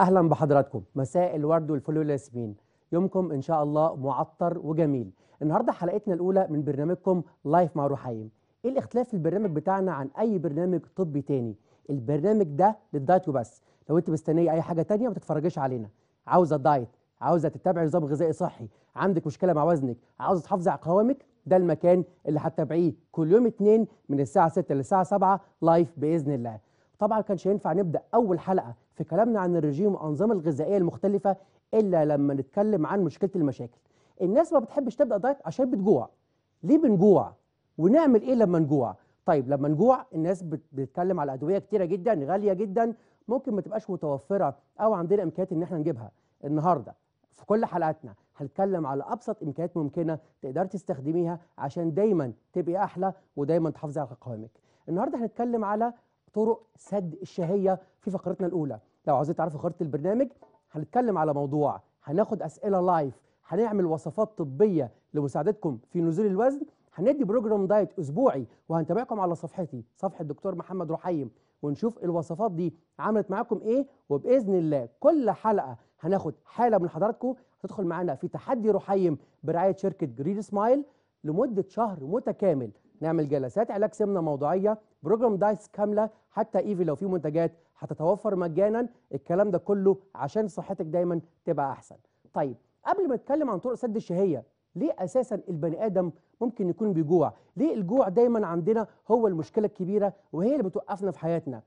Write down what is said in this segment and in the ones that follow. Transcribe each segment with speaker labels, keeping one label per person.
Speaker 1: اهلا بحضراتكم مساء الورد والفل والياسمين يومكم ان شاء الله معطر وجميل النهارده حلقتنا الاولى من برنامجكم لايف مع رحيم ايه الاختلاف في البرنامج بتاعنا عن اي برنامج طبي تاني البرنامج ده للدايت وبس لو انت مستنيه اي حاجه تانية ما تتفرجيش علينا عاوزه دايت عاوزه تتبعي نظام غذائي صحي عندك مشكله مع وزنك عاوزه تحافظي على قوامك ده المكان اللي هتتابعيه كل يوم اثنين من الساعه 6 للساعه 7 لايف باذن الله طبعا كانش ينفع نبدا اول حلقه في كلامنا عن الرجيم والانظمه الغذائيه المختلفه الا لما نتكلم عن مشكله المشاكل الناس ما بتحبش تبدا دايت عشان بتجوع ليه بنجوع ونعمل ايه لما نجوع طيب لما نجوع الناس بتتكلم على ادويه كتيره جدا غاليه جدا ممكن ما تبقاش متوفره او عندنا امكانيات ان احنا نجيبها النهارده في كل حلقاتنا هنتكلم على ابسط امكانيات ممكنه تقدر تستخدميها عشان دايما تبقي احلى ودايما تحافظي على قوامك النهارده هنتكلم على طرق سد الشهية في فقرتنا الأولى لو عاوزين تعرفوا خريطة البرنامج هنتكلم على موضوع هناخد أسئلة لايف هنعمل وصفات طبية لمساعدتكم في نزول الوزن هندي بروجرام دايت أسبوعي وهنتابعكم على صفحتي صفحة الدكتور محمد رحيم ونشوف الوصفات دي عملت معاكم إيه وبإذن الله كل حلقة هناخد حالة من حضراتكم هتدخل معانا في تحدي رحيم برعاية شركة جرين سمايل لمدة شهر متكامل نعمل جلسات علاج سمنه موضوعية بروجرام دايس كامله حتى ايفي لو في منتجات هتتوفر مجانا الكلام ده كله عشان صحتك دايما تبقى احسن طيب قبل ما نتكلم عن طرق سد الشهيه ليه اساسا البني ادم ممكن يكون بيجوع ليه الجوع دايما عندنا هو المشكله الكبيره وهي اللي بتوقفنا في حياتنا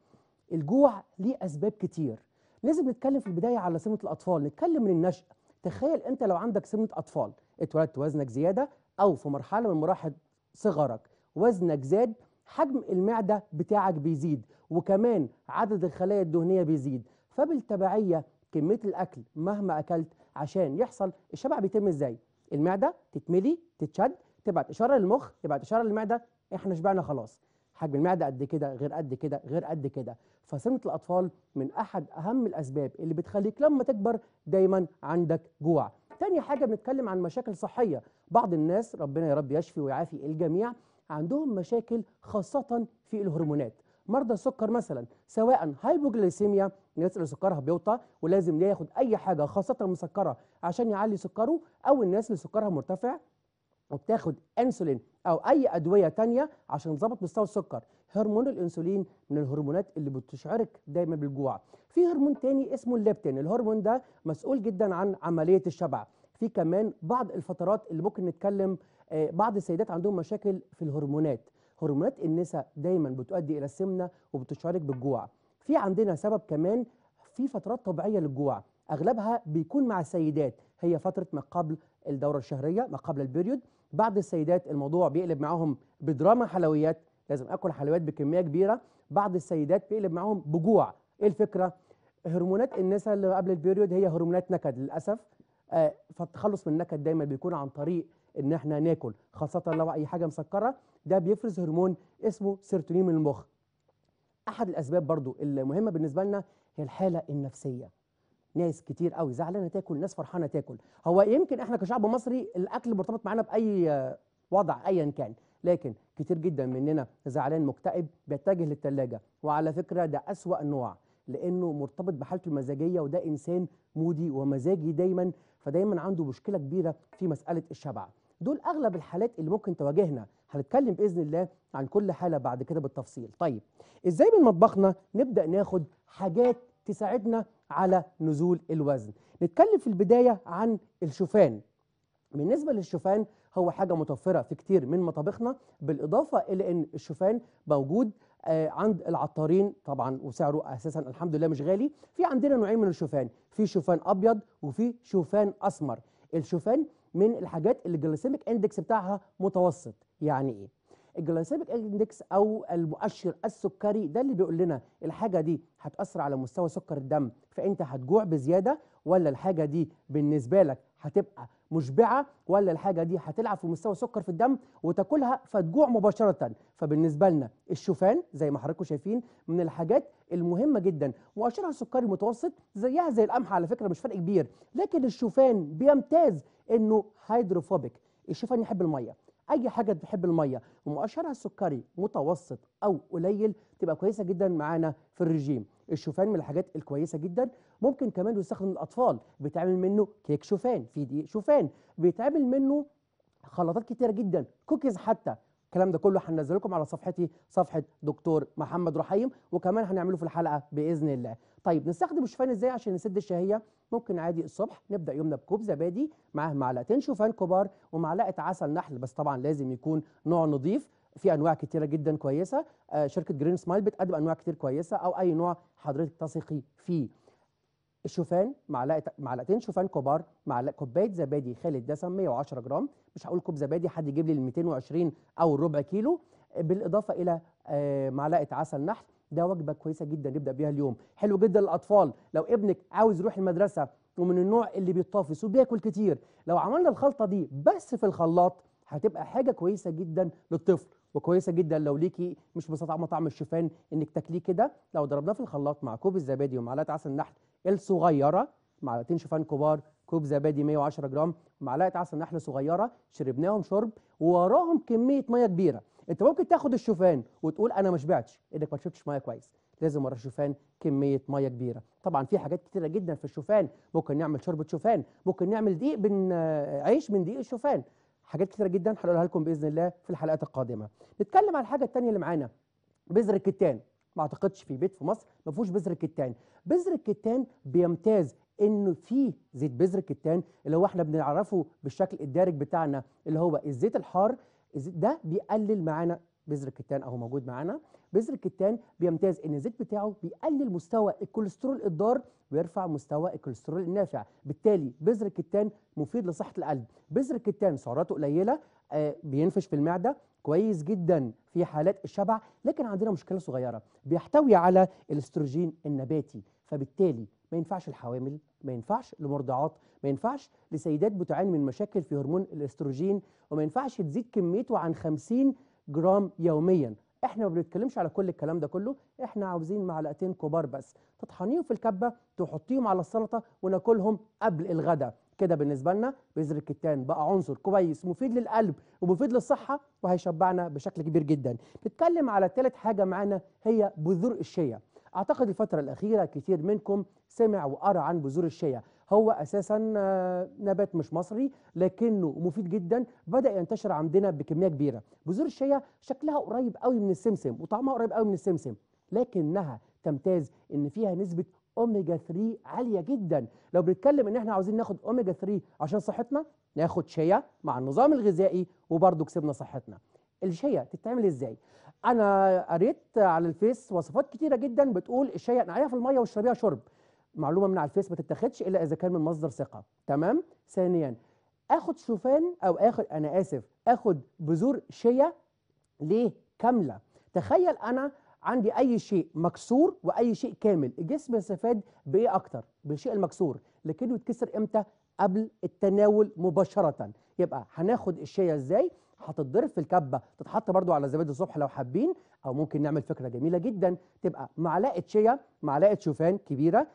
Speaker 1: الجوع ليه اسباب كتير لازم نتكلم في البدايه على سمنه الاطفال نتكلم من النشأ تخيل انت لو عندك سمنه اطفال اتولدت وزنك زياده او في مرحله من مراحل صغرك وزنك زاد حجم المعدة بتاعك بيزيد وكمان عدد الخلايا الدهنية بيزيد فبالتبعية كمية الأكل مهما أكلت عشان يحصل الشبع بيتم إزاي؟ المعدة تتملي تتشد تبعت إشارة للمخ تبعت إشارة للمعدة إحنا شبعنا خلاص حجم المعدة قد كده غير قد كده غير قد كده فسمنة الأطفال من أحد أهم الأسباب اللي بتخليك لما تكبر دايما عندك جوع تاني حاجة بنتكلم عن مشاكل صحية بعض الناس ربنا يا رب يشفي ويعافي الجميع عندهم مشاكل خاصة في الهرمونات مرضى السكر مثلا سواء هايبوجليسيميا الناس اللي سكرها بيوطى ولازم ياخد اي حاجه خاصه مسكره عشان يعلي سكره او الناس اللي سكرها مرتفع وبتاخد انسولين او اي ادويه تانية عشان تظبط مستوى السكر هرمون الانسولين من الهرمونات اللي بتشعرك دايما بالجوع في هرمون تاني اسمه الليبتين الهرمون ده مسؤول جدا عن عمليه الشبع في كمان بعض الفترات اللي ممكن نتكلم آه، بعض السيدات عندهم مشاكل في الهرمونات هرمونات النساء دايما بتؤدي الى السمنه وبتشعرك بالجوع في عندنا سبب كمان في فترات طبيعيه للجوع اغلبها بيكون مع السيدات هي فتره ما قبل الدوره الشهريه ما قبل البريود بعض السيدات الموضوع بيقلب معاهم بدراما حلويات لازم اكل حلويات بكميه كبيره بعض السيدات بيقلب معاهم بجوع ايه الفكره هرمونات النساء اللي قبل البريود هي هرمونات نكد للاسف آه، فالتخلص من النكد دايما بيكون عن طريق ان احنا ناكل خاصه لو اي حاجه مسكره ده بيفرز هرمون اسمه سيرتونين من المخ احد الاسباب برضو المهمه بالنسبه لنا هي الحاله النفسيه ناس كتير قوي زعلانه تاكل ناس فرحانه تاكل هو يمكن احنا كشعب مصري الاكل مرتبط معانا باي وضع ايا كان لكن كتير جدا مننا زعلان مكتئب بيتجه للتلاجة وعلى فكرة ده أسوأ نوع لأنه مرتبط بحالته المزاجية وده إنسان مودي ومزاجي دايما فدايما عنده مشكلة كبيرة في مسألة الشبع دول اغلب الحالات اللي ممكن تواجهنا هنتكلم باذن الله عن كل حاله بعد كده بالتفصيل طيب ازاي من مطبخنا نبدا ناخد حاجات تساعدنا على نزول الوزن نتكلم في البدايه عن الشوفان بالنسبه للشوفان هو حاجه متوفره في كتير من مطابخنا بالاضافه الى ان الشوفان موجود آه، عند العطارين طبعا وسعره اساسا الحمد لله مش غالي في عندنا نوعين من الشوفان في شوفان ابيض وفي شوفان اسمر الشوفان من الحاجات اللي الجلاسيميك اندكس بتاعها متوسط يعني ايه الجلاسيميك اندكس او المؤشر السكري ده اللي بيقول لنا الحاجه دي هتاثر على مستوى سكر الدم فانت هتجوع بزياده ولا الحاجه دي بالنسبه لك هتبقى مشبعه ولا الحاجه دي هتلعب في مستوى سكر في الدم وتاكلها فتجوع مباشره فبالنسبه لنا الشوفان زي ما حضراتكم شايفين من الحاجات المهمه جدا مؤشرها السكري متوسط زيها زي القمح على فكره مش فرق كبير لكن الشوفان بيمتاز انه هيدروفوبيك الشوفان يحب الميه اي حاجه بتحب الميه ومؤشرها السكري متوسط او قليل تبقى كويسه جدا معانا في الرجيم الشوفان من الحاجات الكويسه جدا ممكن كمان يستخدم الاطفال بيتعمل منه كيك شوفان في دقيق شوفان بيتعمل منه خلطات كتيره جدا كوكيز حتى الكلام ده كله هنزله لكم على صفحتي صفحه دكتور محمد رحيم وكمان هنعمله في الحلقه باذن الله طيب نستخدم الشوفان ازاي عشان نسد الشهيه ممكن عادي الصبح نبدا يومنا بكوب زبادي معاه معلقتين شوفان كبار ومعلقه عسل نحل بس طبعا لازم يكون نوع نظيف في انواع كتيره جدا كويسه آه، شركه جرين سمايل بتقدم انواع كتير كويسه او اي نوع حضرتك تثقي فيه الشوفان معلقه معلقتين شوفان كبار معلقه كوبايه زبادي خالي الدسم 110 جرام مش هقول كوب زبادي حد يجيب لي ال 220 او الربع كيلو آه، بالاضافه الى آه، معلقه عسل نحل ده وجبه كويسه جدا نبدا بيها اليوم حلو جدا للاطفال لو ابنك عاوز يروح المدرسه ومن النوع اللي بيطافس وبياكل كتير لو عملنا الخلطه دي بس في الخلاط هتبقى حاجه كويسه جدا للطفل وكويسه جدا لو ليكي مش مستطعمه طعم الشوفان انك تاكليه كده لو ضربناه في الخلاط مع كوب الزبادي ومعلقه عسل النحل الصغيره معلقتين شوفان كبار كوب زبادي 110 جرام معلقه عسل نحل صغيره شربناهم شرب ووراهم كميه ميه كبيره انت ممكن تاخد الشوفان وتقول انا ما شبعتش ايدك ما شربتش ميه كويس لازم ورا الشوفان كميه ميه كبيره طبعا في حاجات كتيره جدا في الشوفان ممكن نعمل شوربه شوفان ممكن نعمل دقيق بن عيش من دقيق الشوفان حاجات كتيره جدا هقولها لكم باذن الله في الحلقات القادمه نتكلم على الحاجه الثانيه اللي معانا بذر الكتان ما اعتقدش في بيت في مصر ما فيهوش بذر الكتان بذر الكتان بيمتاز انه فيه زيت بذر الكتان اللي هو احنا بنعرفه بالشكل الدارج بتاعنا اللي هو الزيت الحار الزيت ده بيقلل معانا بذر الكتان اهو موجود معانا بذر الكتان بيمتاز ان الزيت بتاعه بيقلل مستوى الكوليسترول الضار ويرفع مستوى الكوليسترول النافع بالتالي بذر الكتان مفيد لصحه القلب بذر الكتان سعراته قليله آه، بينفش في المعده كويس جدا في حالات الشبع لكن عندنا مشكله صغيره بيحتوي على الاستروجين النباتي فبالتالي ما ينفعش الحوامل ما ينفعش لمرضعات ما ينفعش لسيدات بتعاني من مشاكل في هرمون الاستروجين وما ينفعش تزيد كميته عن 50 جرام يوميا احنا ما بنتكلمش على كل الكلام ده كله احنا عاوزين معلقتين كبار بس تطحنيهم في الكبه تحطيهم على السلطه وناكلهم قبل الغداء كده بالنسبه لنا بذر الكتان بقى عنصر كويس مفيد للقلب ومفيد للصحه وهيشبعنا بشكل كبير جدا نتكلم على ثالث حاجه معانا هي بذور الشيا اعتقد الفتره الاخيره كتير منكم سمع وقرا عن بذور الشيا هو اساسا آه، نبات مش مصري لكنه مفيد جدا بدا ينتشر عندنا بكميه كبيره بذور الشيا شكلها قريب قوي من السمسم وطعمها قريب قوي من السمسم لكنها تمتاز ان فيها نسبه اوميجا 3 عاليه جدا لو بنتكلم ان احنا عاوزين ناخد اوميجا 3 عشان صحتنا ناخد شيا مع النظام الغذائي وبرده كسبنا صحتنا الشيا تتعمل ازاي انا قريت على الفيس وصفات كتيره جدا بتقول الشيا نقعيها في الميه واشربيها شرب معلومه من على الفيس ما تتاخدش الا اذا كان من مصدر ثقه تمام ثانيا اخد شوفان او اخد انا اسف اخد بذور شيا ليه كامله تخيل انا عندي اي شيء مكسور واي شيء كامل الجسم يستفاد بايه اكتر بالشيء المكسور لكنه يتكسر امتى قبل التناول مباشره يبقى هناخد الشيا ازاي هتتضرب في الكبه تتحط برضو على زبادي الصبح لو حابين او ممكن نعمل فكره جميله جدا تبقى معلقه شيا معلقه شوفان كبيره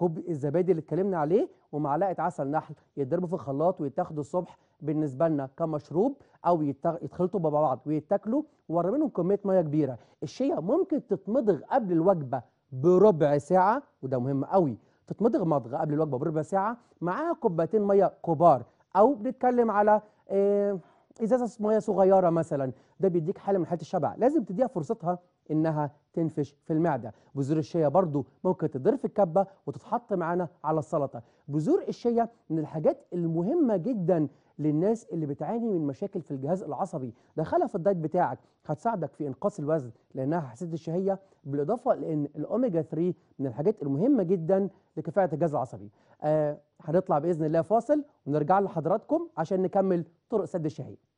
Speaker 1: كوب الزبادي اللي اتكلمنا عليه ومعلقه عسل نحل يتضربوا في الخلاط ويتاخدوا الصبح بالنسبه لنا كمشروب او يتخلطوا مع بعض ويتاكلوا ورا منهم كميه ميه كبيره الشيا ممكن تتمضغ قبل الوجبه بربع ساعه وده مهم قوي تتمضغ مضغ قبل الوجبه بربع ساعه معاها كوبايتين ميه كبار او بنتكلم على إيه ازازه ميه صغيره مثلا ده بيديك حاله من حاله الشبع لازم تديها فرصتها انها تنفش في المعده بذور الشيا برضو ممكن تضر في الكبه وتتحط معانا على السلطه بذور الشيا من الحاجات المهمه جدا للناس اللي بتعاني من مشاكل في الجهاز العصبي دخلها في الدايت بتاعك هتساعدك في انقاص الوزن لانها حساسه الشهيه بالاضافه لان الاوميجا 3 من الحاجات المهمه جدا لكفاءه الجهاز العصبي آه هنطلع باذن الله فاصل ونرجع لحضراتكم عشان نكمل طرق سد الشهيه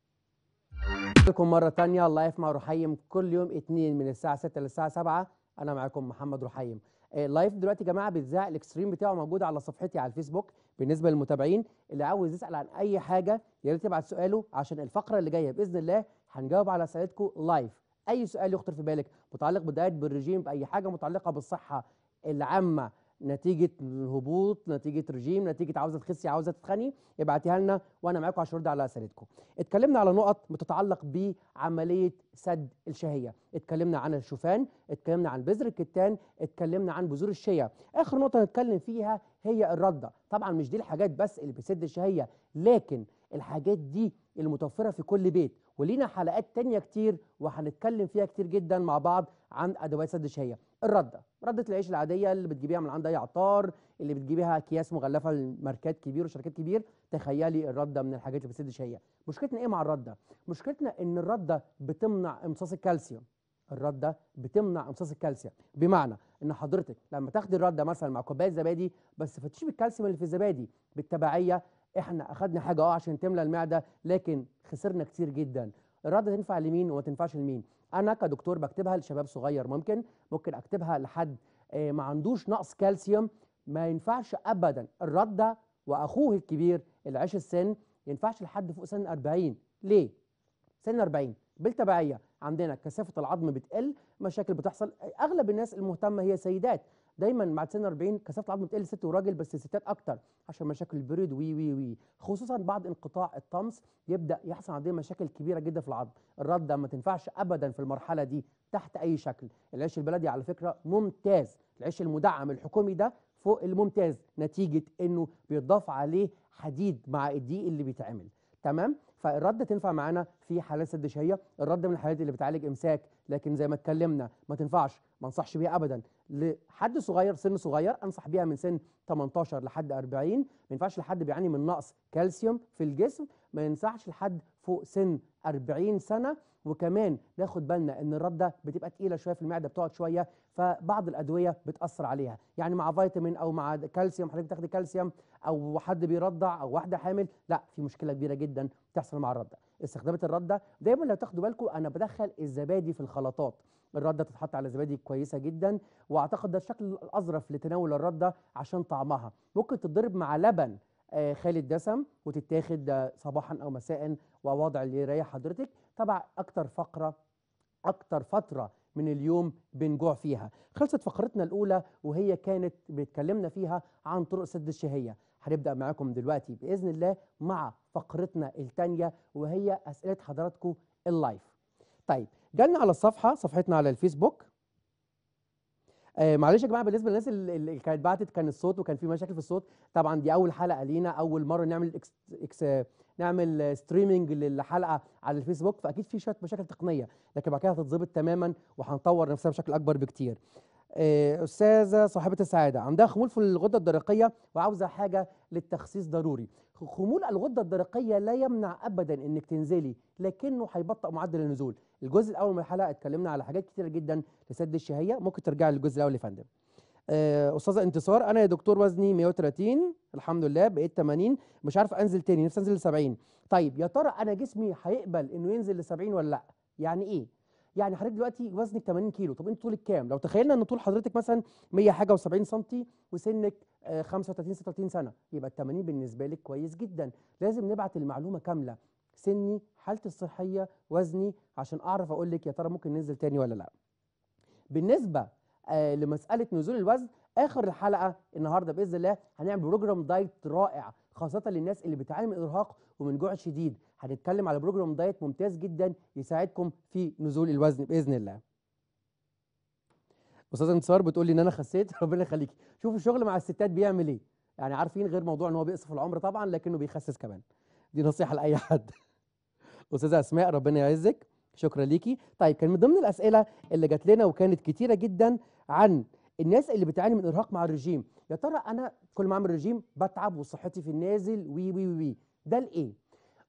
Speaker 1: بكم مرة تانية لايف مع رحيم كل يوم اثنين من الساعة 6 للساعة 7 أنا معاكم محمد رحيم اللايف آه، دلوقتي يا جماعة بيتذاع الاكستريم بتاعه موجود على صفحتي على الفيسبوك بالنسبة للمتابعين اللي عاوز يسأل عن أي حاجة يا ريت يبعت سؤاله عشان الفقرة اللي جاية بإذن الله هنجاوب على أسئلتكم لايف أي سؤال يخطر في بالك متعلق بالدايت بالرجيم بأي حاجة متعلقة بالصحة العامة نتيجه الهبوط نتيجه رجيم نتيجه عاوزه تخسي عاوزه تتخني ابعتيها لنا وانا معاكم عشان ارد على اسئلتكم اتكلمنا على نقط بتتعلق بعمليه سد الشهيه اتكلمنا عن الشوفان اتكلمنا عن بذر الكتان اتكلمنا عن بذور الشيا اخر نقطه هنتكلم فيها هي الرده طبعا مش دي الحاجات بس اللي بتسد الشهيه لكن الحاجات دي المتوفره في كل بيت ولينا حلقات تانية كتير وهنتكلم فيها كتير جدا مع بعض عن ادوات سد الشهيه الرده رده العيش العاديه اللي بتجيبيها من عند اي عطار اللي بتجيبيها اكياس مغلفه لماركات كبير وشركات كبير تخيلي الرده من الحاجات اللي بتسد شهيه مشكلتنا ايه مع الرده مشكلتنا ان الرده بتمنع امتصاص الكالسيوم الرده بتمنع امتصاص الكالسيوم بمعنى ان حضرتك لما تاخدي الرده مثلا مع كوبايه زبادي بس فتشيب الكالسيوم اللي في الزبادي بالتبعيه احنا اخدنا حاجه اه عشان تملى المعده لكن خسرنا كتير جدا الرده تنفع لمين وما تنفعش لمين انا كدكتور بكتبها لشباب صغير ممكن ممكن اكتبها لحد آه، ما عندوش نقص كالسيوم ما ينفعش ابدا الردة ده واخوه الكبير اللي عاش السن ينفعش لحد فوق سن 40 ليه سن 40 بالتبعيه عندنا كثافه العظم بتقل مشاكل بتحصل اغلب الناس المهتمه هي سيدات دايما بعد سن 40 كثافه العظم بتقل ست وراجل بس الستات اكتر عشان مشاكل البريد وي وي وي خصوصا بعد انقطاع الطمس يبدا يحصل عندنا مشاكل كبيره جدا في العظم الرده ما تنفعش ابدا في المرحله دي تحت اي شكل العيش البلدي على فكره ممتاز العيش المدعم الحكومي ده فوق الممتاز نتيجه انه بيضاف عليه حديد مع الدقيق اللي بيتعمل تمام فالرد تنفع معانا في حالات سد شهيه الرد من الحالات اللي بتعالج امساك لكن زي ما اتكلمنا ما تنفعش ما انصحش بيها ابدا لحد صغير سن صغير انصح بيها من سن 18 لحد 40 ما ينفعش لحد بيعاني من نقص كالسيوم في الجسم ما ينفعش لحد فوق سن 40 سنه وكمان ناخد بالنا ان الرده بتبقى تقيله شويه في المعده بتقعد شويه فبعض الادويه بتاثر عليها يعني مع فيتامين او مع كالسيوم حضرتك بتاخدي كالسيوم او حد بيرضع او واحده حامل لا في مشكله كبيره جدا بتحصل مع الرده استخدامات الرده دايما لو تاخدوا بالكم انا بدخل الزبادي في الخلطات الرده تتحط على زبادي كويسه جدا واعتقد ده الشكل الاظرف لتناول الرده عشان طعمها ممكن تتضرب مع لبن آه، خالد دسم وتتاخد صباحا او مساء ووضع اللي يريح حضرتك طبعا اكتر فقره اكتر فتره من اليوم بنجوع فيها خلصت فقرتنا الاولى وهي كانت بيتكلمنا فيها عن طرق سد الشهيه هنبدا معاكم دلوقتي باذن الله مع فقرتنا الثانيه وهي اسئله حضراتكم اللايف طيب جالنا على الصفحه صفحتنا على الفيسبوك آه معلش يا جماعه بالنسبه للناس اللي كانت بعتت كان الصوت وكان في مشاكل في الصوت طبعا دي اول حلقه لينا اول مره نعمل إكس إكس نعمل ستريمنج للحلقه على الفيسبوك فاكيد في شويه مشاكل تقنيه لكن بعد كده هتتظبط تماما وهنطور نفسنا بشكل اكبر بكتير آه، استاذه صاحبه السعاده عندها خمول في الغده الدرقيه وعاوزه حاجه للتخسيس ضروري خمول الغده الدرقيه لا يمنع ابدا انك تنزلي لكنه هيبطئ معدل النزول الجزء الاول من الحلقه اتكلمنا على حاجات كثيره جدا لسد الشهيه ممكن ترجع للجزء الاول يا فندم آه، استاذه انتصار انا يا دكتور وزني 130 الحمد لله بقيت 80 مش عارف انزل تاني نفسي انزل ل 70 طيب يا ترى انا جسمي هيقبل انه ينزل ل 70 ولا لا يعني ايه يعني حضرتك دلوقتي وزنك 80 كيلو طب انت طولك كام لو تخيلنا ان طول حضرتك مثلا 100 حاجه و70 سم وسنك 35 آه، 36 سنه يبقى ال 80 بالنسبه لك كويس جدا لازم نبعت المعلومه كامله سني حالتي الصحيه وزني عشان اعرف اقول لك يا ترى ممكن ننزل تاني ولا لا بالنسبه آه، لمساله نزول الوزن اخر الحلقه النهارده باذن الله هنعمل بروجرام دايت رائع خاصه للناس اللي بتعاني من ارهاق ومن جوع شديد هنتكلم على بروجرام دايت ممتاز جدا يساعدكم في نزول الوزن باذن الله استاذ انتصار بتقول لي ان انا خسيت ربنا يخليكي شوفوا الشغل مع الستات بيعمل ايه يعني عارفين غير موضوع ان هو بيقصف العمر طبعا لكنه بيخسس كمان دي نصيحه لاي حد استاذه اسماء ربنا يعزك شكرا ليكي طيب كان من ضمن الاسئله اللي جات لنا وكانت كتيره جدا عن الناس اللي بتعاني من ارهاق مع الرجيم يا ترى انا كل ما اعمل رجيم بتعب وصحتي في النازل وي وي وي ده الايه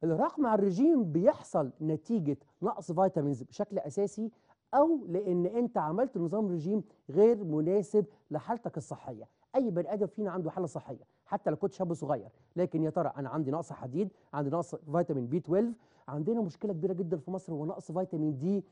Speaker 1: الارهاق مع الرجيم بيحصل نتيجه نقص فيتامينز بشكل اساسي او لان انت عملت نظام رجيم غير مناسب لحالتك الصحيه اي بني ادم فينا عنده حاله صحيه حتى لو كنت شاب صغير لكن يا ترى انا عندي نقص حديد عندي نقص فيتامين بي 12 عندنا مشكله كبيره جدا في مصر هو نقص فيتامين دي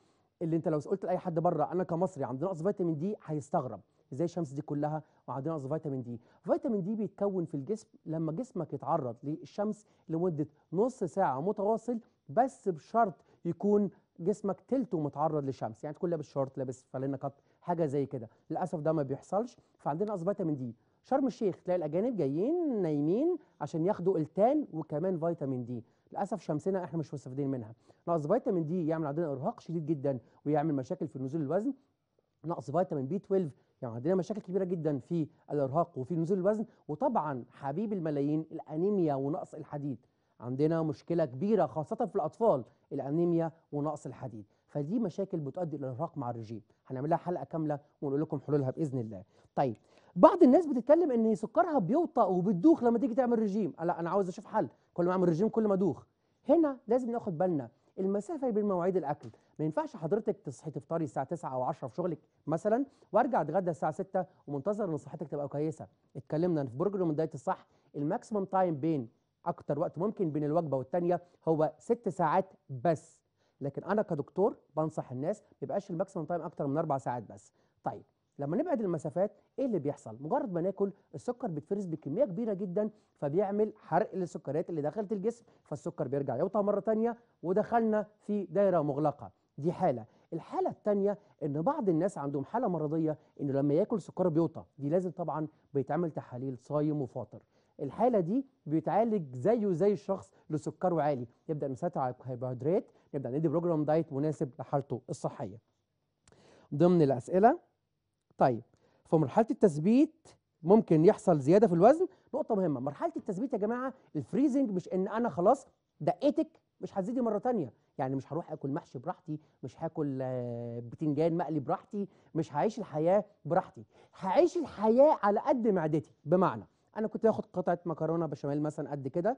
Speaker 1: اللي انت لو سالت لاي حد بره انا كمصري عندي نقص فيتامين دي هيستغرب زي الشمس دي كلها وعندنا نقص فيتامين دي فيتامين دي بيتكون في الجسم لما جسمك يتعرض للشمس لمده نص ساعه متواصل بس بشرط يكون جسمك تلته متعرض للشمس يعني تكون لابس شورت لابس فانلة قط حاجه زي كده للاسف ده ما بيحصلش فعندنا نقص فيتامين دي شرم الشيخ تلاقي الاجانب جايين نايمين عشان ياخدوا التان وكمان فيتامين دي للاسف شمسنا احنا مش مستفيدين منها نقص فيتامين دي يعمل عندنا ارهاق شديد جدا ويعمل مشاكل في نزول الوزن نقص فيتامين بي 12 يعني عندنا مشاكل كبيره جدا في الارهاق وفي نزول الوزن وطبعا حبيب الملايين الانيميا ونقص الحديد عندنا مشكله كبيره خاصه في الاطفال الانيميا ونقص الحديد فدي مشاكل بتؤدي الى الارهاق مع الرجيم هنعملها حلقه كامله ونقول لكم حلولها باذن الله طيب بعض الناس بتتكلم ان سكرها بيوطى وبتدوخ لما تيجي تعمل رجيم لا انا عاوز اشوف حل كل ما اعمل رجيم كل ما ادوخ هنا لازم ناخد بالنا المسافه بين مواعيد الاكل ما ينفعش حضرتك تصحي تفطري الساعه 9 او 10 في شغلك مثلا وارجع اتغدى الساعه 6 ومنتظر ان صحتك تبقى كويسه اتكلمنا في برج من دايت الصح الماكسيمم تايم بين اكتر وقت ممكن بين الوجبه والثانيه هو 6 ساعات بس لكن انا كدكتور بنصح الناس ما يبقاش الماكسيمم تايم اكتر من 4 ساعات بس طيب لما نبعد المسافات ايه اللي بيحصل مجرد ما ناكل السكر بيتفرز بكميه كبيره جدا فبيعمل حرق للسكريات اللي دخلت الجسم فالسكر بيرجع يوطى مره ثانيه ودخلنا في دايره مغلقه دي حالة الحالة الثانية ان بعض الناس عندهم حالة مرضية انه لما ياكل سكر بيوطى دي لازم طبعا بيتعمل تحاليل صايم وفاطر الحالة دي بيتعالج زيه زي الشخص لسكره عالي يبدأ نسيطر على الكربوهيدرات نبدأ ندي بروجرام دايت مناسب لحالته الصحية ضمن الأسئلة طيب في مرحلة التثبيت ممكن يحصل زيادة في الوزن نقطة مهمة مرحلة التثبيت يا جماعة الفريزنج مش ان انا خلاص دقيتك مش هتزيدي مرة تانية يعني مش هروح اكل محشي براحتي مش هاكل آه، بتنجان مقلي براحتي مش هعيش الحياه براحتي هعيش الحياه على قد معدتي بمعنى انا كنت باخد قطعه مكرونه بشاميل مثلا قد كده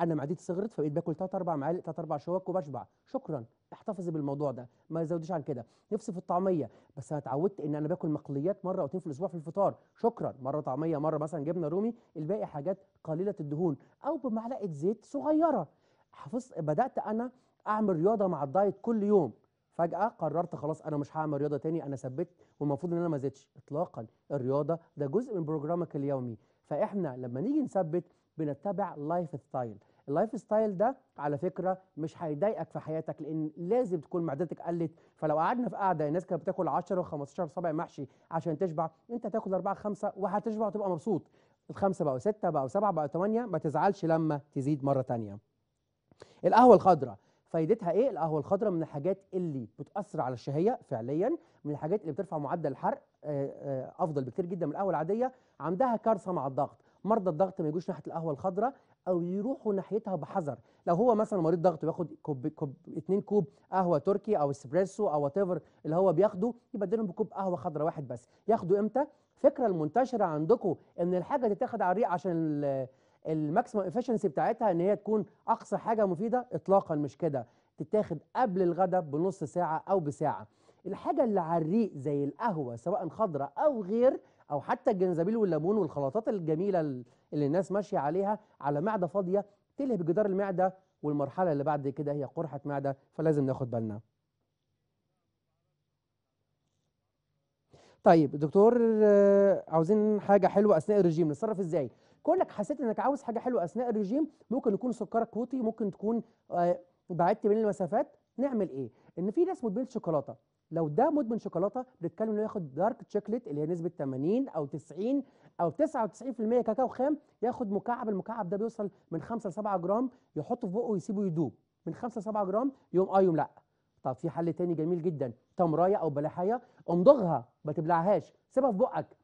Speaker 1: انا معدتي صغرت فبقيت باكل 3 4 معالق 3 4 شوك وبشبع شكرا احتفظي بالموضوع ده ما تزوديش عن كده نفسي في الطعميه بس انا اتعودت ان انا باكل مقليات مره او اتنين في الاسبوع في الفطار شكرا مره طعميه مره مثلا جبنه رومي الباقي حاجات قليله الدهون او بمعلقه زيت صغيره حفظت بدات انا اعمل رياضه مع الدايت كل يوم فجاه قررت خلاص انا مش هعمل رياضه تاني انا ثبت والمفروض ان انا ما زدتش اطلاقا الرياضه ده جزء من بروجرامك اليومي فاحنا لما نيجي نثبت بنتبع لايف ستايل اللايف ستايل ده على فكره مش هيضايقك في حياتك لان لازم تكون معدتك قلت فلو قعدنا في قعده الناس كانت بتاكل 10 و15 صابع محشي عشان تشبع انت تاكل 4 5 وهتشبع وتبقى مبسوط الخمسه بقوا سته بقوا سبعه بقوا ثمانيه ما تزعلش لما تزيد مره ثانيه القهوه الخضراء فايدتها ايه القهوه الخضراء من الحاجات اللي بتاثر على الشهيه فعليا من الحاجات اللي بترفع معدل الحرق آه، آه، افضل بكتير جدا من القهوه العاديه عندها كارثه مع الضغط مرضى الضغط ما يجوش ناحيه القهوه الخضراء او يروحوا ناحيتها بحذر لو هو مثلا مريض ضغط وياخد كوب كوب 2 كوب قهوه تركي او اسبريسو او وات اللي هو بياخده يبدلهم بكوب قهوه خضراء واحد بس ياخده امتى الفكره المنتشره عندكم ان الحاجه تتاخد على الريق عشان الماكسيمم افشنسي بتاعتها ان هي تكون اقصى حاجه مفيده اطلاقا مش كده تتاخد قبل الغداء بنص ساعه او بساعه الحاجه اللي على الريق زي القهوه سواء خضراء او غير او حتى الجنزبيل والليمون والخلطات الجميله اللي الناس ماشيه عليها على معده فاضيه تلهي بجدار المعده والمرحله اللي بعد كده هي قرحه معده فلازم ناخد بالنا طيب دكتور آه، عاوزين حاجه حلوه اثناء الرجيم نتصرف ازاي كونك حسيت انك عاوز حاجه حلوه اثناء الرجيم ممكن يكون سكرك واطي ممكن تكون آه، بعدت بين المسافات نعمل ايه ان في ناس مدمنه شوكولاته لو ده مدمن شوكولاته بنتكلم انه ياخد دارك تشوكليت اللي هي نسبه 80 او 90 او 99% كاكاو خام ياخد مكعب المكعب ده بيوصل من 5 ل 7 جرام يحطه في بقه ويسيبه يدوب من 5 ل 7 جرام يقوم اه يوم لا طب في حل تاني جميل جدا تمرايه او بلحيه امضغها ما تبلعهاش سيبها في بقك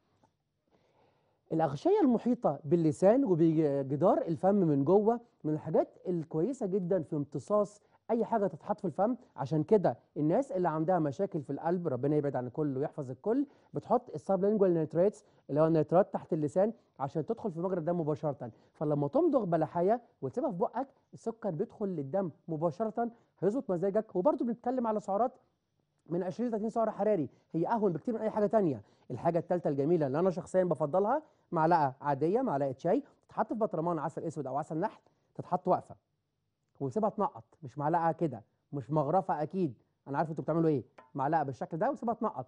Speaker 1: الأغشية المحيطة باللسان وبجدار الفم من جوه من الحاجات الكويسة جدا في امتصاص أي حاجة تتحط في الفم عشان كده الناس اللي عندها مشاكل في القلب ربنا يبعد عن الكل ويحفظ الكل بتحط السابلينجوال نيتريتس اللي هو النيترات تحت اللسان عشان تدخل في مجرى الدم مباشرة فلما تمضغ بلحية وتسيبها في بقك السكر بيدخل للدم مباشرة هيظبط مزاجك وبرده بنتكلم على سعرات من 20 ل 30 سعر حراري هي اهون بكتير من اي حاجه تانية الحاجه الثالثه الجميله اللي انا شخصيا بفضلها معلقه عاديه معلقه شاي تتحط في بطرمان عسل اسود او عسل نحل تتحط واقفه وسيبها تنقط مش معلقه كده مش مغرفه اكيد انا عارف انتوا بتعملوا ايه معلقه بالشكل ده وسيبها تنقط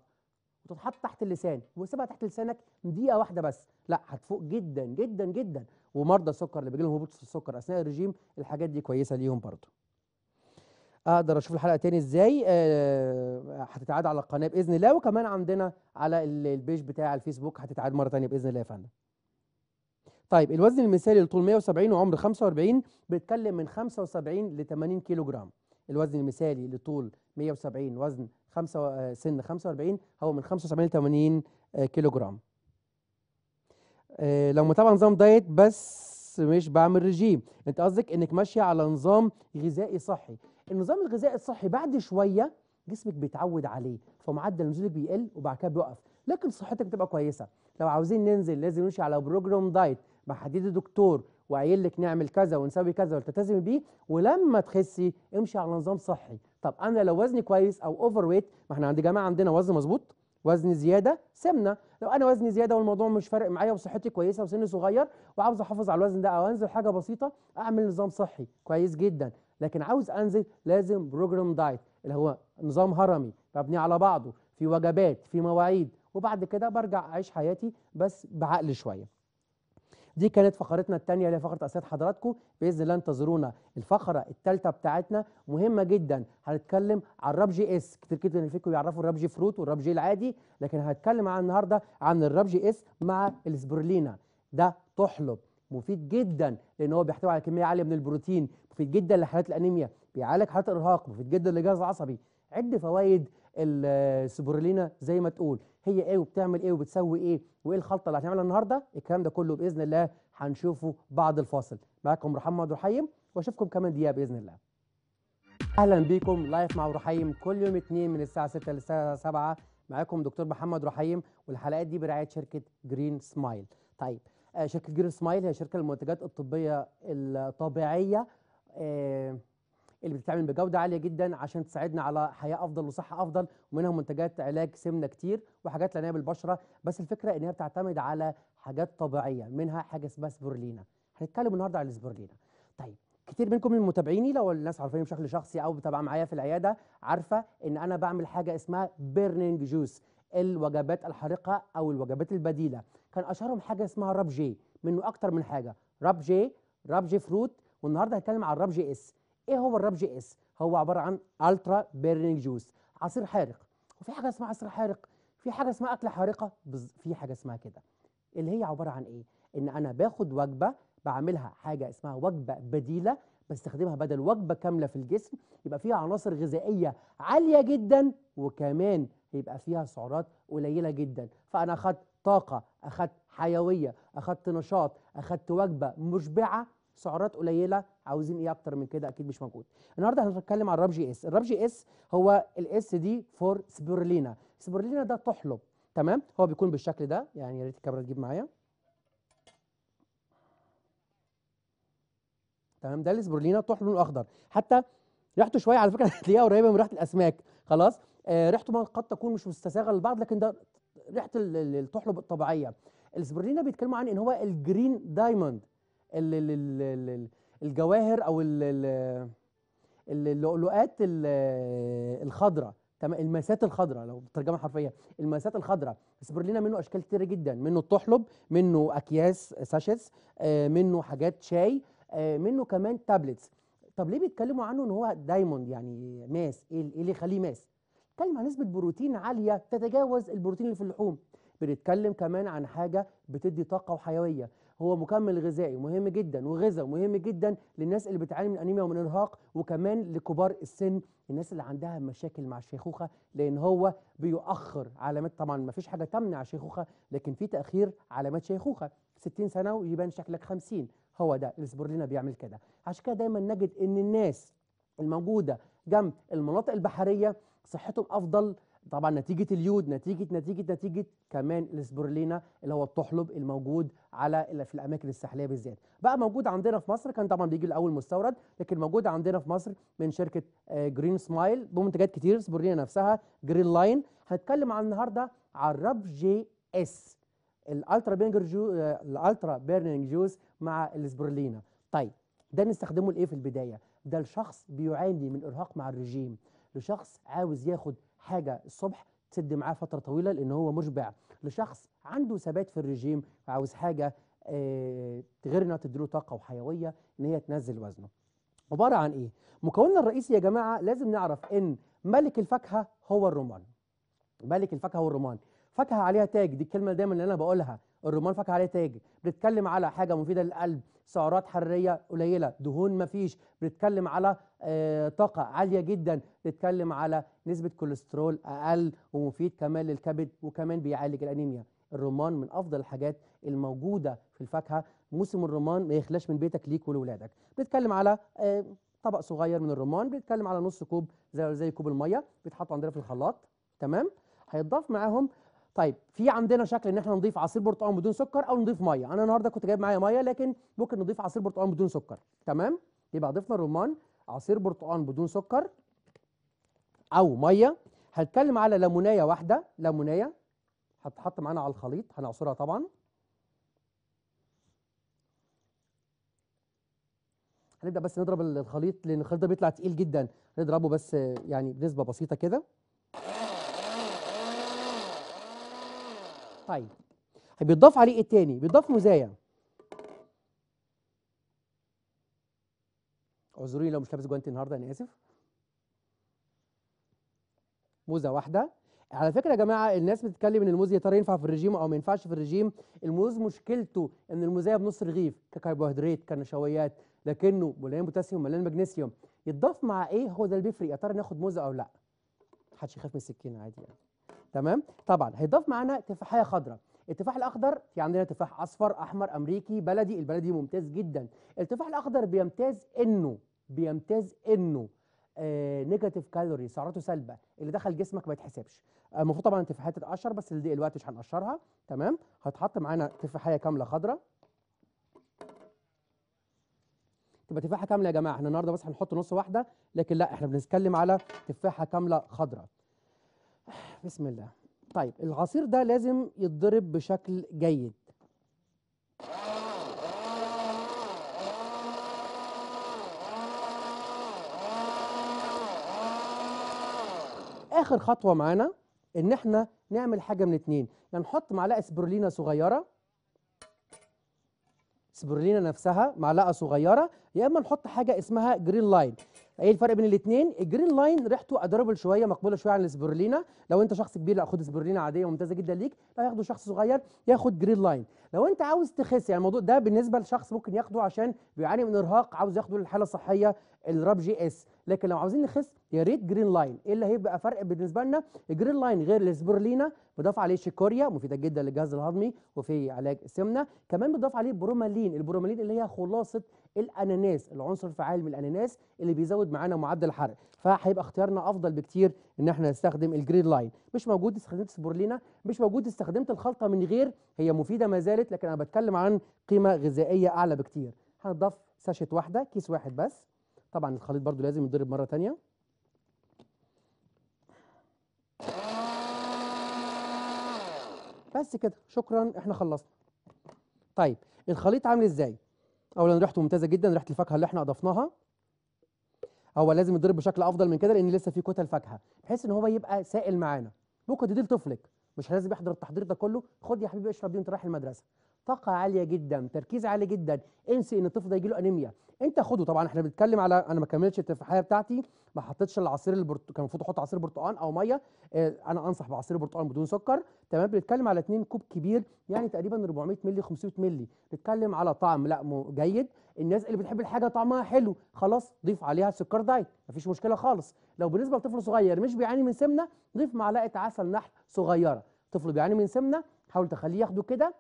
Speaker 1: وتتحط تحت اللسان وسيبها تحت لسانك دقيقه واحده بس لا هتفوق جدا جدا جدا ومرضى السكر اللي بيجي لهم هبوط السكر اثناء الرجيم الحاجات دي كويسه ليهم برضه اقدر اشوف الحلقه تاني ازاي آه، هتتعاد على القناه باذن الله وكمان عندنا على البيج بتاع الفيسبوك هتتعاد مره ثانيه باذن الله يا فندم طيب الوزن المثالي لطول 170 وعمر 45 بيتكلم من 75 ل 80 كيلو جرام الوزن المثالي لطول 170 وزن خمسة آه، سن 45 هو من 75 ل 80 آه، كيلو جرام آه، لو متابع نظام دايت بس مش بعمل رجيم انت قصدك انك ماشيه على نظام غذائي صحي النظام الغذائي الصحي بعد شويه جسمك بيتعود عليه فمعدل نزولك بيقل وبعد كده بيوقف لكن صحتك بتبقى كويسه لو عاوزين ننزل لازم نمشي على بروجرام دايت حديد دكتور وقايل لك نعمل كذا ونسوي كذا وتلتزمي بيه ولما تخسي امشي على نظام صحي طب انا لو وزني كويس او اوفر ويت ما احنا عند جماعه عندنا وزن مظبوط وزن زياده سمنه لو انا وزني زياده والموضوع مش فارق معايا وصحتي كويسه وسني صغير وعاوز احافظ على الوزن ده او انزل حاجه بسيطه اعمل نظام صحي كويس جدا لكن عاوز انزل لازم بروجرام دايت اللي هو نظام هرمي مبني على بعضه في وجبات في مواعيد وبعد كده برجع اعيش حياتي بس بعقل شويه دي كانت فقرتنا التانية اللي هي فقره اسئله حضراتكم باذن الله انتظرونا الفقره التالتة بتاعتنا مهمه جدا هنتكلم عن الراب جي اس كتير جدا فيكم يعرفوا الراب جي فروت والراب جي العادي لكن هنتكلم عن النهارده عن الراب جي اس مع السبرلينا ده تحلب مفيد جدا لان هو بيحتوي على كميه عاليه من البروتين مفيد جدا لحالات الانيميا بيعالج حالات الارهاق مفيد جدا للجهاز العصبي عد فوائد السبورلينا زي ما تقول هي ايه وبتعمل ايه وبتسوي ايه وايه الخلطه اللي هتعملها النهارده الكلام ده كله باذن الله هنشوفه بعد الفاصل معاكم محمد رحيم واشوفكم كمان دقيقه باذن الله اهلا بيكم لايف مع رحيم كل يوم اثنين من الساعه 6 للساعه 7 معاكم دكتور محمد رحيم والحلقات دي برعايه شركه جرين سمايل طيب آه، شركه جرين سمايل هي شركه للمنتجات الطبيه الطبيعيه آه، اللي بتتعمل بجوده عاليه جدا عشان تساعدنا على حياه افضل وصحه افضل ومنها منتجات علاج سمنه كتير وحاجات لعنايه بالبشره بس الفكره ان هي بتعتمد على حاجات طبيعيه منها حاجه اسمها سبرلينا هنتكلم النهارده على السبرلينا طيب كتير منكم من متابعيني لو الناس عارفيني بشكل شخصي او متابعه معايا في العياده عارفه ان انا بعمل حاجه اسمها بيرنينج جوس الوجبات الحارقه او الوجبات البديله كان اشهرهم حاجه اسمها راب جي منه اكتر من حاجه راب جي راب جي فروت والنهارده هتكلم عن راب جي اس ايه هو الراب جي اس هو عباره عن الترا بيرنينج جوس عصير حارق وفي حاجه اسمها عصير حارق في حاجه اسمها اكله حارقه في حاجه اسمها كده اللي هي عباره عن ايه ان انا باخد وجبه بعملها حاجه اسمها وجبه بديله بستخدمها بدل وجبه كامله في الجسم يبقى فيها عناصر غذائيه عاليه جدا وكمان هيبقى فيها سعرات قليله جدا فانا اخدت طاقه اخدت حيويه اخدت نشاط اخدت وجبه مشبعه سعرات قليله عاوزين ايه اكتر من كده اكيد مش موجود النهارده هنتكلم عن الراب جي اس الراب جي اس هو الاس دي فور سبيرولينا سبيرولينا ده تحلب تمام هو بيكون بالشكل ده يعني يا ريت الكاميرا تجيب معايا تمام ده الاسبرولينا تحلب الاخضر حتى ريحته شويه على فكره هتلاقيها قريبه من ريحه الاسماك خلاص آه، ريحته قد تكون مش مستساغه للبعض لكن ده ريحه الطحلب الطبيعيه السبرلينا بيتكلموا عن ان هو الجرين دايموند الجواهر او اللؤلؤات الخضراء الماسات الخضراء لو بالترجمه حرفيه الماسات الخضراء السبرلينا منه اشكال كثيره جدا منه الطحلب منه اكياس ساشيز آه، منه حاجات شاي آه، منه كمان تابلتس طب ليه بيتكلموا عنه ان هو دايموند يعني ماس إيه, ايه اللي يخليه ماس بنتكلم عن نسبة بروتين عالية تتجاوز البروتين اللي في اللحوم بنتكلم كمان عن حاجة بتدي طاقة وحيوية هو مكمل غذائي مهم جدا وغذاء مهم جدا للناس اللي بتعاني من انيميا ومن ارهاق وكمان لكبار السن الناس اللي عندها مشاكل مع الشيخوخه لان هو بيؤخر علامات طبعا ما فيش حاجه تمنع الشيخوخه لكن في تاخير علامات شيخوخه 60 سنه ويبان شكلك 50 هو ده الاسبرلينا بيعمل كده عشان كده دايما نجد ان الناس الموجوده جنب المناطق البحريه صحتهم افضل طبعا نتيجه اليود نتيجه نتيجه نتيجه كمان الاسبرلينا اللي هو الطحلب الموجود على في الاماكن الساحليه بالذات بقى موجود عندنا في مصر كان طبعا بيجي الاول مستورد لكن موجود عندنا في مصر من شركه جرين آه، سمايل بمنتجات كتير اسبرلينا نفسها جرين لاين هنتكلم عن النهارده على الرب جي اس الالترا بيرنج جو آه، الالترا بيرنينج جوز مع الاسبرلينا طيب ده نستخدمه لايه في البدايه ده الشخص بيعاني من ارهاق مع الرجيم لشخص عاوز ياخد حاجة الصبح تسد معاه فترة طويلة لأن هو مشبع لشخص عنده ثبات في الرجيم عاوز حاجة آه، غير انها تديله طاقة وحيوية ان هي تنزل وزنه عبارة عن ايه؟ مكوننا الرئيسي يا جماعة لازم نعرف ان ملك الفاكهة هو الرمان ملك الفاكهة هو الرمان فاكهه عليها تاج دي الكلمه دايما اللي انا بقولها الرمان فاكهه عليها تاج بنتكلم على حاجه مفيده للقلب سعرات حراريه قليله دهون مفيش بنتكلم على آه، طاقه عاليه جدا بنتكلم على نسبه كوليسترول اقل ومفيد كمان للكبد وكمان بيعالج الانيميا الرمان من افضل الحاجات الموجوده في الفاكهه موسم الرمان ما يخلاش من بيتك ليك ولولادك بنتكلم على آه، طبق صغير من الرمان بنتكلم على نص كوب زي زي كوب الميه بيتحطوا عندنا في الخلاط تمام هيتضاف معاهم طيب في عندنا شكل ان احنا نضيف عصير برتقال بدون سكر او نضيف ميه انا النهارده كنت جايب معايا ميه لكن ممكن نضيف عصير برتقال بدون سكر تمام يبقى ضفنا الرمان عصير برتقال بدون سكر او ميه هتكلم على ليمونيه واحده ليمونيه هتتحط معانا على الخليط هنعصرها طبعا هنبدا بس نضرب الخليط لان الخليط ده بيطلع تقيل جدا نضربه بس يعني بنسبه بسيطه كده طيب بيضاف عليه ايه تاني بيضاف مزايا اعذروني لو مش لابس جوانتي النهارده انا اسف موزه واحده على فكره يا جماعه الناس بتتكلم ان الموز يا ترى ينفع في الرجيم او ما ينفعش في الرجيم الموز مشكلته ان الموزيه بنص رغيف ككربوهيدرات كنشويات لكنه مليان بوتاسيوم مليان مغنيسيوم يتضاف مع ايه هو ده اللي بيفرق يا ترى ناخد موزه او لا محدش يخاف من السكينه عادي يعني تمام طبعا هيتضاف معانا تفاحيه خضراء التفاح الاخضر في عندنا تفاح اصفر احمر امريكي بلدي البلدي ممتاز جدا التفاح الاخضر بيمتاز انه بيمتاز انه نيجاتيف آه، كالوري سعراته سلبه اللي دخل جسمك ما يتحسبش آه، المفروض طبعا التفاحات تتقشر بس دلوقتي مش هنقشرها تمام هتحط معانا تفاحيه كامله خضراء تبقى تفاحه كامله يا جماعه احنا النهارده بس هنحط نص واحده لكن لا احنا بنتكلم على تفاحه كامله خضراء بسم الله طيب العصير ده لازم يتضرب بشكل جيد اخر خطوه معانا ان احنا نعمل حاجه من اتنين يعني نحط معلقه سبرولينا صغيره سبرولينا نفسها معلقه صغيره يا اما نحط حاجه اسمها جرين لاين ايه الفرق بين الاثنين الجرين لاين ريحته ادربل شويه مقبوله شويه عن السبرلينا لو انت شخص كبير لا خد سبرلينا عاديه ممتازه جدا ليك لو ياخده شخص صغير ياخد جرين لاين لو انت عاوز تخس يعني الموضوع ده بالنسبه لشخص ممكن ياخده عشان بيعاني من ارهاق عاوز ياخده للحاله الصحيه الراب جي اس لكن لو عاوزين نخس يا ريت جرين لاين ايه اللي هيبقى فرق بالنسبه لنا الجرين لاين غير الاسبرلينا بضاف عليه شيكوريا مفيده جدا للجهاز الهضمي وفي علاج السمنه كمان بضاف عليه برومالين البرومالين اللي هي خلاصه الاناناس العنصر الفعال من الاناناس اللي بيزود معانا معدل الحرق فهيبقى اختيارنا افضل بكتير ان احنا نستخدم الجرين لاين مش موجود استخدمت سبرلينا مش موجود استخدمت الخلطه من غير هي مفيده ما زالت لكن انا بتكلم عن قيمه غذائيه اعلى بكتير هنضاف ساشيت واحده كيس واحد بس طبعا الخليط برضو لازم يتضرب مره ثانيه بس كده شكرا احنا خلصنا طيب الخليط عامل ازاي اولا ريحته ممتازه جدا ريحه الفاكهه اللي احنا اضفناها هو لازم يتضرب بشكل افضل من كده لان لسه في كتل فاكهه بحيث ان هو يبقى سائل معانا ممكن تديه لطفلك مش لازم يحضر التحضير ده كله خد يا حبيبي اشرب دي وانت رايح المدرسه طاقه عاليه جدا تركيز عالي جدا انسي ان الطفل ده يجي له انيميا انت خده طبعا احنا بنتكلم على انا ما كملتش التفاحيه بتاعتي ما حطيتش العصير البرت... كان المفروض احط عصير برتقال او ميه اه انا انصح بعصير برتقال بدون سكر تمام بنتكلم على 2 كوب كبير يعني تقريبا 400 مللي 500 مللي بنتكلم على طعم لا جيد الناس اللي بتحب الحاجه طعمها حلو خلاص ضيف عليها سكر دايت مفيش مشكله خالص لو بالنسبه لطفل صغير مش بيعاني من سمنه ضيف معلقه عسل نحل صغيره طفل بيعاني من سمنه حاول تخليه ياخده كده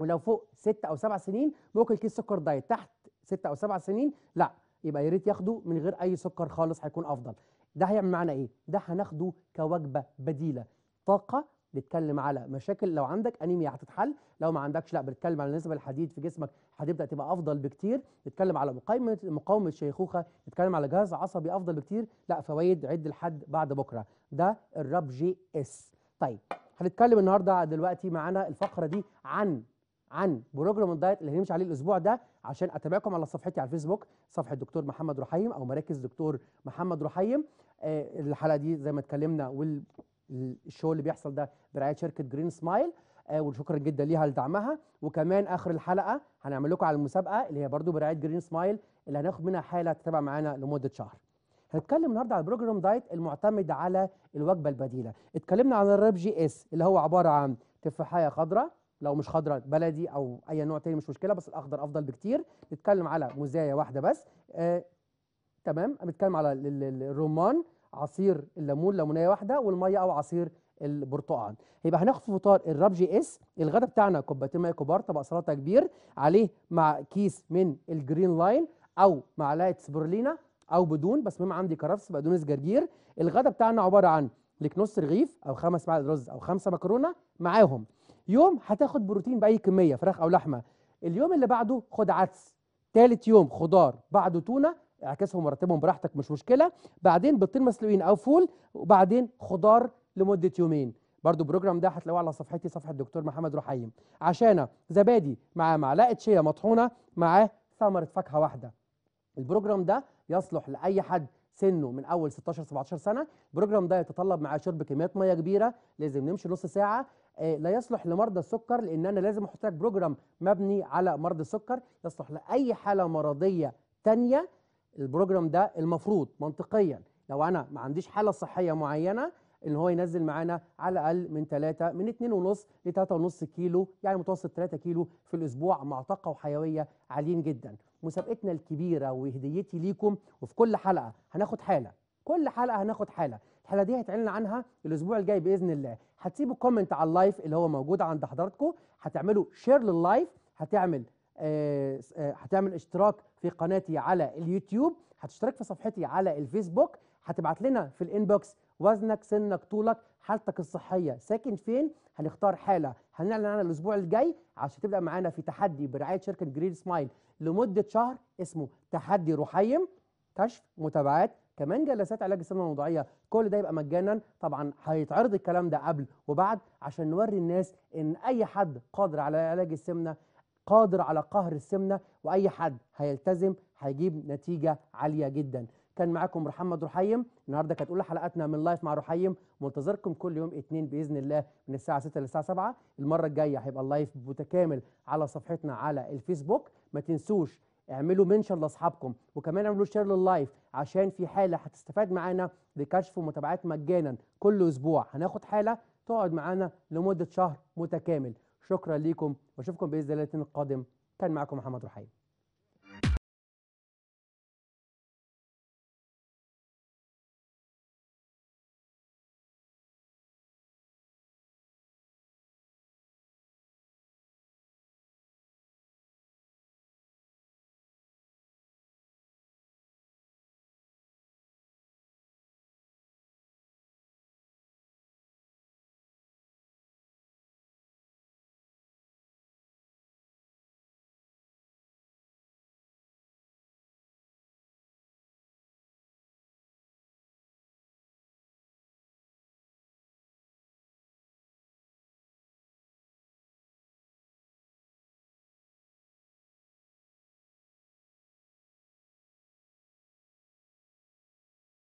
Speaker 1: ولو فوق ست او سبع سنين ممكن كيس سكر دايت تحت ست او سبع سنين لا يبقى يا ريت ياخده من غير اي سكر خالص هيكون افضل ده هيعمل معانا ايه ده هناخده كوجبه بديله طاقه نتكلم على مشاكل لو عندك انيميا هتتحل لو ما عندكش لا بنتكلم على نسبه الحديد في جسمك هتبدا تبقى افضل بكتير نتكلم على مقاومه مقاومه الشيخوخه نتكلم على جهاز عصبي افضل بكتير لا فوائد عد لحد بعد بكره ده الراب جي اس طيب هنتكلم النهارده دلوقتي معانا الفقره دي عن عن بروجرام الدايت اللي هنمشي عليه الاسبوع ده عشان اتابعكم على صفحتي على الفيسبوك صفحه دكتور محمد رحيم او مراكز دكتور محمد رحيم آه الحلقه دي زي ما اتكلمنا والشو اللي بيحصل ده برعايه شركه جرين سمايل آه وشكرا جدا ليها لدعمها وكمان اخر الحلقه هنعمل لكم على المسابقه اللي هي برضو برعايه جرين سمايل اللي هناخد منها حاله تتابع معانا لمده شهر هنتكلم النهارده على بروجرام دايت المعتمد على الوجبه البديله اتكلمنا عن الريب جي اس اللي هو عباره عن تفاحيه خضراء لو مش خضرة بلدي او اي نوع تاني مش مشكله بس الاخضر افضل بكتير نتكلم على مزايا واحده بس آه تمام بنتكلم على الرمان عصير الليمون ليمونيه واحده والميه او عصير البرتقال يبقى هناخد في فطار الراب جي اس الغدا بتاعنا كوبايتين ميه كبار طبق سلطه كبير عليه مع كيس من الجرين لاين او معلقه سبرلينا او بدون بس المهم عندي كرفس بقدونس جرجير الغدا بتاعنا عباره عن لك نص رغيف او خمس معالق رز او خمسه مكرونه معاهم يوم هتاخد بروتين باي كميه فراخ او لحمه اليوم اللي بعده خد عدس ثالث يوم خضار بعده تونه اعكسهم ورتبهم براحتك مش مشكله بعدين بيضتين مسلوقين او فول وبعدين خضار لمده يومين برضو البروجرام ده هتلاقوه على صفحتي صفحه الدكتور محمد رحيم عشانه زبادي مع معلقه شيا مطحونه مع ثمره فاكهه واحده البروجرام ده يصلح لاي حد سنه من اول 16 17 سنه البروجرام ده يتطلب معاه شرب كميات ميه كبيره لازم نمشي نص ساعه آه، لا يصلح لمرضى السكر لان انا لازم احط لك بروجرام مبني على مرضى السكر يصلح لاي حاله مرضيه تانية البروجرام ده المفروض منطقيا لو انا ما عنديش حاله صحيه معينه ان هو ينزل معانا على الاقل من 3 من 2.5 ل 3.5 كيلو يعني متوسط 3 كيلو في الاسبوع مع طاقه وحيويه عاليين جدا مسابقتنا الكبيره وهديتي ليكم وفي كل حلقه هناخد حاله كل حلقه هناخد حاله الحاله دي هيتعلن عنها الاسبوع الجاي باذن الله هتسيبوا كومنت على اللايف اللي هو موجود عند حضراتكم هتعملوا شير لللايف هتعمل آه آه هتعمل اشتراك في قناتي على اليوتيوب هتشترك في صفحتي على الفيسبوك هتبعت لنا في الانبوكس وزنك سنك طولك حالتك الصحيه ساكن فين هنختار حاله هنعلن عنها الاسبوع الجاي عشان تبدا معانا في تحدي برعايه شركه جرين سمايل لمده شهر اسمه تحدي رحيم كشف متابعات كمان جلسات علاج السمنه الموضعيه كل ده يبقى مجانا طبعا هيتعرض الكلام ده قبل وبعد عشان نوري الناس ان اي حد قادر على علاج السمنه قادر على قهر السمنه واي حد هيلتزم هيجيب نتيجه عاليه جدا كان معاكم محمد رحيم النهارده كانت اولى حلقاتنا من لايف مع رحيم منتظركم كل يوم اثنين باذن الله من الساعه 6 للساعه 7 المره الجايه هيبقى اللايف متكامل على صفحتنا على الفيسبوك ما تنسوش اعملوا منشن لاصحابكم وكمان اعملوا شير لللايف عشان في حاله هتستفاد معانا بكشف ومتابعات مجانا كل اسبوع هناخد حاله تقعد معانا لمده شهر متكامل شكرا ليكم واشوفكم باذن الله القادم كان معكم محمد رحيم